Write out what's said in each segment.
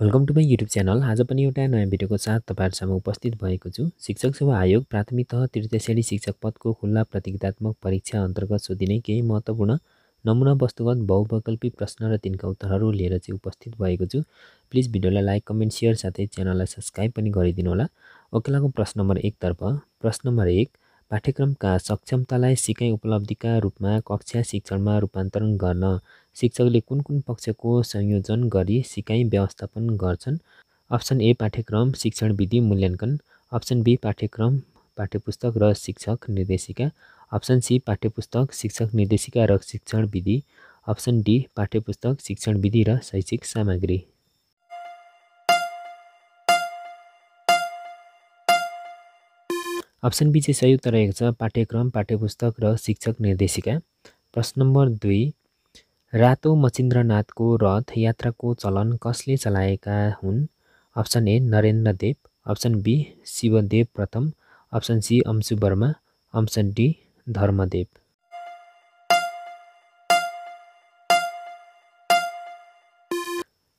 welcome to my YouTube channel आज पनि एउटा नयाँ भिडियोको साथ तपाईँहरूसँग उपस्थित भएको छु शिक्षक सेवा आयोग प्राथमिक तह तृतीय श्रेणी शिक्षक पदको खुल्ला प्रतियोगितात्मक परीक्षा अन्तर्गत सोधिने केही महत्त्वपूर्ण नमुना वस्तुगत बहुवैकल्पिक प्रश्न र तिनका उत्तरहरू लिएर चाहिँ उपस्थित भएको छु प्लिज भिडियोलाई लाइक कमेन्ट सेयर साथै च्यानललाई सब्सक्राइब पनि गरिदिनु होला ओकेलाको प्रश्न नम्बर एकतर्फ प्रश्न नम्बर एक पाठ्यक्रमका सक्षमतालाई सिकाइ उपलब्धिका रूपमा कक्षा शिक्षणमा रूपान्तरण गर्न शिक्षकले कुन कुन पक्षको संयोजन गरी सिकाइ व्यवस्थापन गर्छन् अप्सन ए पाठ्यक्रम शिक्षण विधि मूल्याङ्कन अप्सन बी पाठ्यक्रम पाठ्यपुस्तक र शिक्षक निर्देशिका अप्सन सी पाठ्यपुस्तक शिक्षक निर्देशिका र शिक्षण विधि अप्सन डी पाठ्यपुस्तक शिक्षण विधि र शैक्षिक सामग्री अप्सन बी चाहिँ संयुक्त रहेको छ पाठ्यक्रम पाठ्यपुस्तक र शिक्षक निर्देशिका प्रश्न नम्बर दुई रातो मचिन्द्रनाथको रथ यात्राको चलन कसले चलाएका हुन् option A Dev option B Shivdev प्रथम option C Anshu Verma option D Dharmadev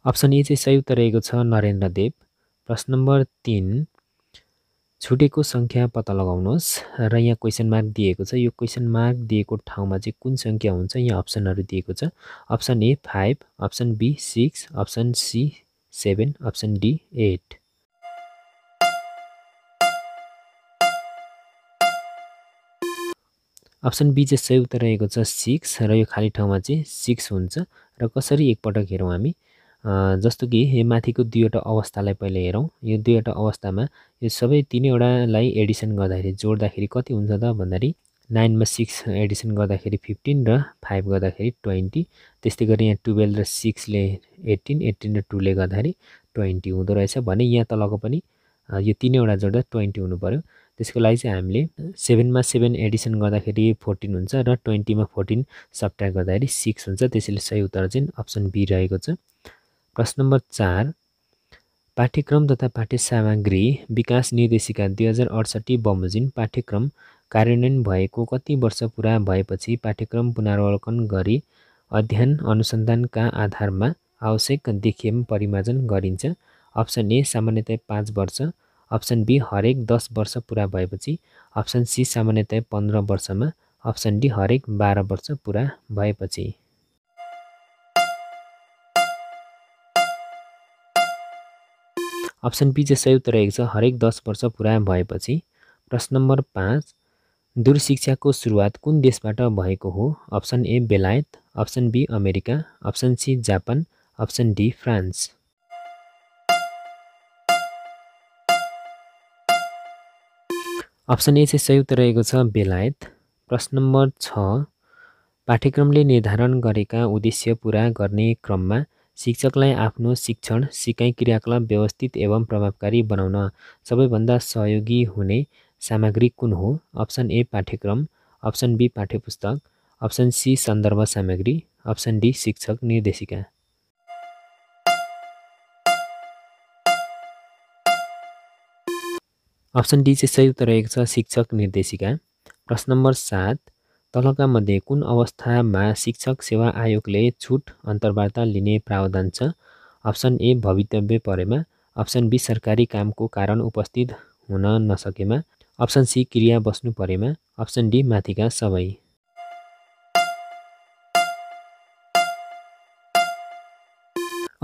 option A चाहिँ सही उत्तर रहेको छ देव प्रश्न नम्बर तिन छुटेको सङ्ख्या पत्ता लगाउनुहोस् र यहाँ क्वेसन मार्क दिएको छ यो क्वेसन मार्क दिएको ठाउँमा चाहिँ कुन सङ्ख्या हुन्छ यहाँ अप्सनहरू दिएको छ option A five option B six option C seven option D eight option B चाहिँ सही उत्तर रहेको छ सिक्स र यो खाली ठाउँमा चाहिँ सिक्स हुन्छ र कसरी एकपटक हेरौँ हामी जस्तो कि यो माथिको दुईवटा अवस्थालाई पहिले हेरौँ यो दुईवटा अवस्थामा यो सबै तिनैवटालाई एडिसन गर्दाखेरि जोड्दाखेरि कति हुन्छ त भन्दाखेरि नाइनमा सिक्स एडिसन गर्दाखेरि फिफ्टिन र फाइभ गर्दाखेरि ट्वेन्टी त्यस्तै गरी यहाँ टुवेल्भ र सिक्सले एट्टिन एट्टिन र टूले गर्दाखेरि ट्वेन्टी हुँदो रहेछ भने यहाँ तलको पनि यो तिनैवटा जोड्दा ट्वेन्टी हुनु पऱ्यो त्यसको लागि चाहिँ हामीले सेभेनमा सेभेन एडिसन गर्दाखेरि फोर्टिन हुन्छ र ट्वेन्टीमा फोर्टिन सप्ट्याक गर्दाखेरि सिक्स हुन्छ त्यसैले सही उत्तर चाहिँ अप्सन बी रहेको छ प्रश्न नम्बर चार पाठ्यक्रम तथा पाठ्य सामग्री विकास निर्देशिका दुई हजार अडसट्ठी बमोजिम पाठ्यक्रम कार्यान्वयन भएको कति वर्ष पुरा भएपछि पाठ्यक्रम पुनरावलोकन गरी अध्ययन अनुसन्धानका आधारमा आवश्यक देखिएमा परिमार्जन गरिन्छ अप्सन ए सामान्यतया पाँच वर्ष अप्सन बी हरेक दस वर्ष पुरा भएपछि अप्सन सी सामान्यतया पन्ध्र वर्षमा अप्सन डी हरेक बाह्र वर्ष पुरा भएपछि अप्सन बी चाहिँ संयुक्त रहेको छ हरेक दस वर्ष पुरा भएपछि प्रश्न नम्बर पाँच दूरशिक्षाको सुरुवात कुन देशबाट भएको हो अप्सन ए बेलायत option B America option C Japan option D France option A चाहिँ संयुक्त रहेको छ बेलायत प्रश्न नम्बर छ पाठ्यक्रमले निर्धारण गरेका उद्देश्य पुरा गर्ने क्रममा शिक्षकलाई आफ्नो शिक्षण सिकाइ क्रियाकलाप व्यवस्थित एवं प्रभावकारी बनाउन सबैभन्दा सहयोगी हुने सामग्री कुन हो अप्सन ए पाठ्यक्रम अप्सन बी पाठ्यपुस्तक अप्सन सी सन्दर्भ सामग्री अप्सन डी शिक्षक निर्देशिका अप्सन डी चाहिँ सही उत्तर रहेको छ शिक्षक निर्देशिका प्रश्न नम्बर सात तलका मध्ये कुन अवस्थामा शिक्षक सेवा आयोगले छुट अन्तर्वार्ता लिने प्रावधान छ अप्सन ए भवितव्य परेमा अप्सन बी सरकारी कामको कारण उपस्थित हुन नसकेमा अप्सन सी क्रिया बस्नु परेमा अप्सन डी माथिका सबै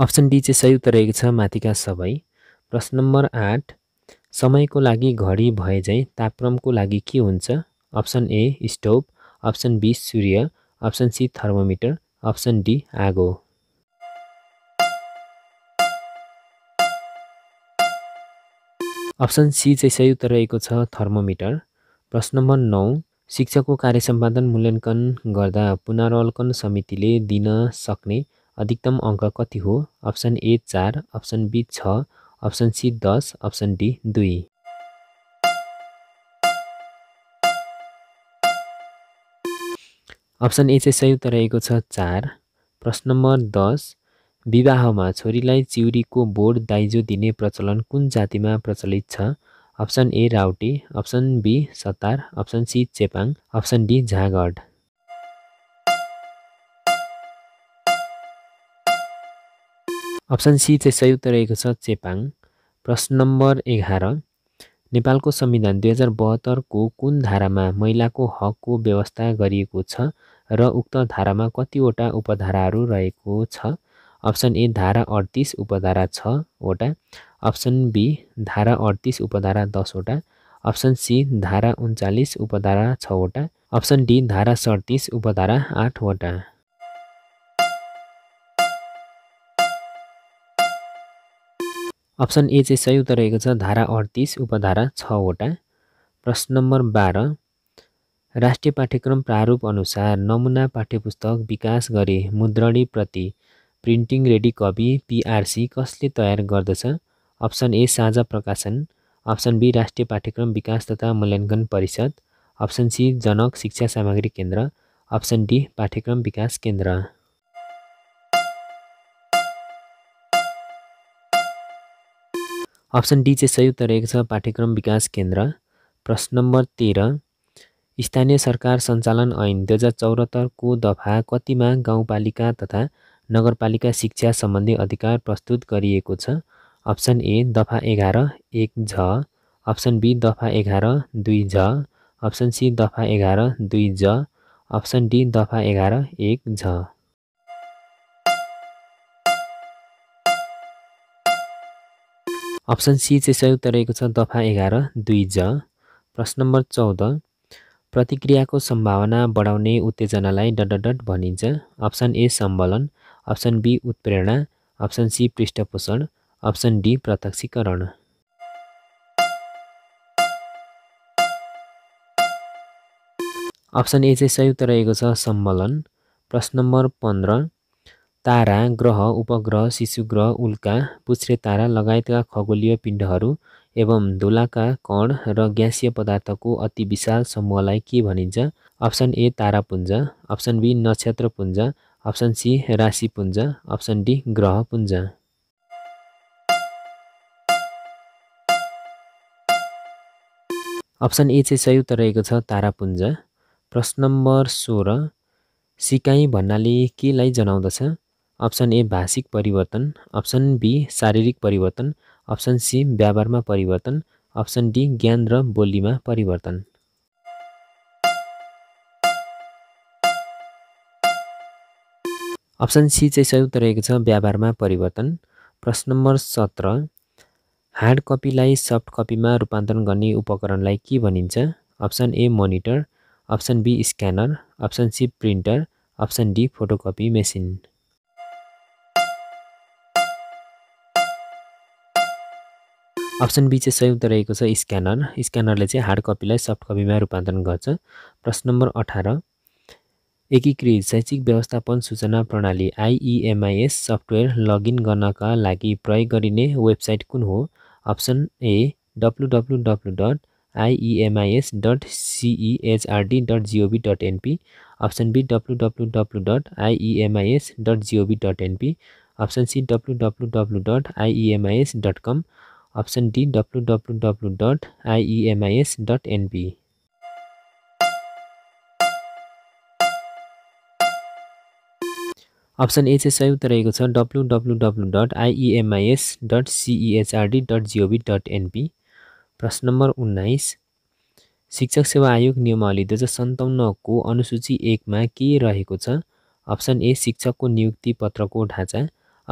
अप्सन डी चाहिँ सही उत्तर रहेको छ माथिका सबै प्रश्न नम्बर आठ समयको लागि घडी भए झैँ तापक्रमको लागि के हुन्छ option A stove option B सूर्य option C thermometer option D आगो अप्सन सी चाहिँ सही उत्तर रहेको छ थर्मोमिटर प्रश्न नम्बर नौ शिक्षकको कार्य सम्पादन मूल्याङ्कन गर्दा पुनरावलोकन समितिले दिन सक्ने अधिकतम अङ्क कति हो अप्सन ए चार अप्सन बी छ अप्सन सी दस अप्सन डी दुई अप्सन ए चाहिँ संयुक्त रहेको छ चार प्रश्न नम्बर दस विवाहमा छोरीलाई चिउरीको बोर्ड दाइजो दिने प्रचलन कुन जातिमा प्रचलित छ option A Raute option B Satar option C Chepang option D Jhagad option C चाहिँ संयुक्त रहेको छ चेपाङ प्रश्न नम्बर एघार नेपालको संविधान दुई हजार बहत्तरको कुन धारामा महिलाको हकको व्यवस्था गरिएको छ र उक्त धारामा कतिवटा उपधाराहरू रहेको छ अप्सन ए धारा अडतिस उपधारा छवटा अप्सन बी धारा अडतिस उपधारा दसवटा अप्सन सी धारा उन्चालिस उपधारा छवटा अप्सन डी धारा सडतिस उपधारा आठवटा अप्सन ए चाहिँ सही उत्तर रहेको छ धारा अडतिस उपधारा छवटा प्रश्न नम्बर बाह्र राष्ट्रिय पाठ्यक्रम प्रारूप अनुसार नमुना पाठ्यपुस्तक विकास गरे मुद्रणी प्रति प्रिन्टिङ रेडी कपी पिआरसी कसले तयार गर्दछ अप्सन ए साझा प्रकाशन अप्सन बी राष्ट्रिय पाठ्यक्रम विकास तथा मूल्याङ्कन परिषद अप्सन सी जनक शिक्षा सामग्री केन्द्र अप्सन डी पाठ्यक्रम विकास केन्द्र अप्सन डी चाहिँ सही उत्तर रहेको छ पाठ्यक्रम विकास केन्द्र प्रश्न नम्बर तेह्र स्थानीय सरकार सञ्चालन ऐन दुई हजार चौहत्तरको दफा कतिमा गाउँपालिका तथा नगरपालिका शिक्षा सम्बन्धी अधिकार प्रस्तुत गरिएको छ अप्सन ए दफा एघार एक झ अप्सन बी दफा एघार दुई झ अप्सन सी दफा एघार दुई ज अप्सन डी दफा एघार एक झ अप्सन सी चाहिँ संयुक्त रहेको छ दफा एघार दुई ज प्रश्न नम्बर चौध प्रतिक्रियाको सम्भावना बढाउने उत्तेजनालाई डट भनिन्छ अप्सन ए सम्बलन अप्सन बी उत्प्रेरणा अप्सन सी पृष्ठपोषण अप्सन डी प्रत्यक्षीकरण अप्सन ए चाहिँ संयुक्त रहेको छ सम्बलन प्रश्न नम्बर पन्ध्र तारा ग्रह उपग्रह शिशु ग्रह उल्का पुछ्रे तारा लगायतका खगोलीय पिण्डहरू एवं धुलाका कण र ग्यासीय पदार्थको अति विशाल समूहलाई के भनिन्छ अप्सन ए तारापुञ्ज अप्सन बी नक्षत्रपुञ्ज अप्सन सी राशिपुञ्ज अप्सन डी ग्रहपुञ्ज अप्सन ए चाहिँ सही रहेको छ तारापुञ्ज प्रश्न नम्बर सोह्र सिकाइ भन्नाले केलाई जनाउँदछ अप्सन ए भाषिक परिवर्तन अप्सन बी शारीरिक परिवर्तन अप्सन सी व्यापारमा परिवर्तन अप्सन डी ज्ञान र बोलीमा परिवर्तन अप्सन सी चाहिँ संयुक्त रहेको छ व्यापारमा परिवर्तन प्रश्न नम्बर सत्र हार्ड कपीलाई सफ्ट कपीमा रूपान्तरण गर्ने उपकरणलाई के भनिन्छ option A monitor option B scanner option C printer option D photocopy machine option B चाहिँ संयुक्त रहेको छ स्क्यानर स्क्यानरले चाहिँ हार्ड कपीलाई सफ्ट कपीमा रूपान्तरण गर्छ प्रश्न नम्बर अठार एकीकृत शैक्षिक व्यवस्थापन सूचना प्रणाली आइइएमआइएस सफ्टवेयर लगइन गर्नका लागि प्रयोग गरिने वेबसाइट कुन हो option A W W W dot IEMIS dot CEHRD dot GOV dot NP option B W W W dot IEMIS dot GOV dot NP option C W W W dot IEMIS dot com option D W W W dot IEMIS dot NP option A चाहिँ संयुक्त रहेको छ W W W dot IEMIS dot CEHRD dot GOV dot NP प्रश्न number उन्नाइस शिक्षक सेवा आयोग नियमावली दुई हजार सन्ताउन्नको अनुसूची एकमा के रहेको छ अप्सन ए शिक्षकको नियुक्ति पत्रको ढाँचा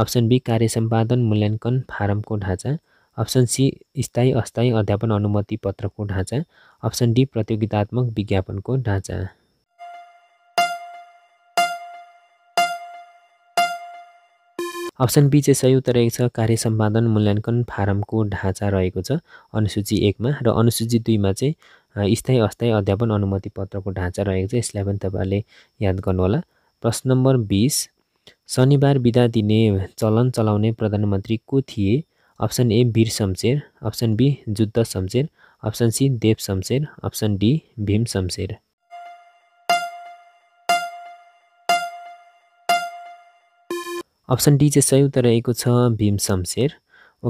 अप्सन बी कार्य सम्पादन मूल्याङ्कन फारमको ढाँचा अप्सन सी स्थायी अस्थायी अध्यापन अनुमति पत्रको ढाँचा अप्सन डी प्रतियोगितात्मक विज्ञापनको ढाँचा अप्सन बी चाहिँ सही उत्तर रहेको छ कार्य सम्पादन मूल्याङ्कन फारमको ढाँचा रहेको छ अनुसूची एकमा र अनुसूची दुईमा चाहिँ स्थायी अस्थायी अध्यापन अनुमति पत्रको ढाँचा रहेको छ यसलाई पनि तपाईँहरूले याद गर्नुहोला प्रश्न नम्बर बिस शनिबार बिदा दिने चलन चलाउने प्रधानमन्त्री को थिए option A Bir Shumsher option B Juddha Shumsher option C Dev Shumsher option D Bhim Shumsher option D चाहिँ सही उत्तर रहेको छ भीम शमशेर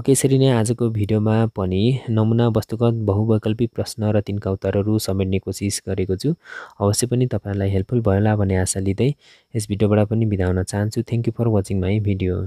ओके यसरी नै आजको भिडियोमा पनि नमुना वस्तुगत बहुवैकल्पिक प्रश्न र तिनका उत्तरहरू समेट्ने कोसिस गरेको छु अवश्य पनि तपाईँहरूलाई हेल्पफुल भयो होला भन्ने आशा लिँदै यस भिडियोबाट पनि बिदा हुन चाहन्छु thank you for watching my video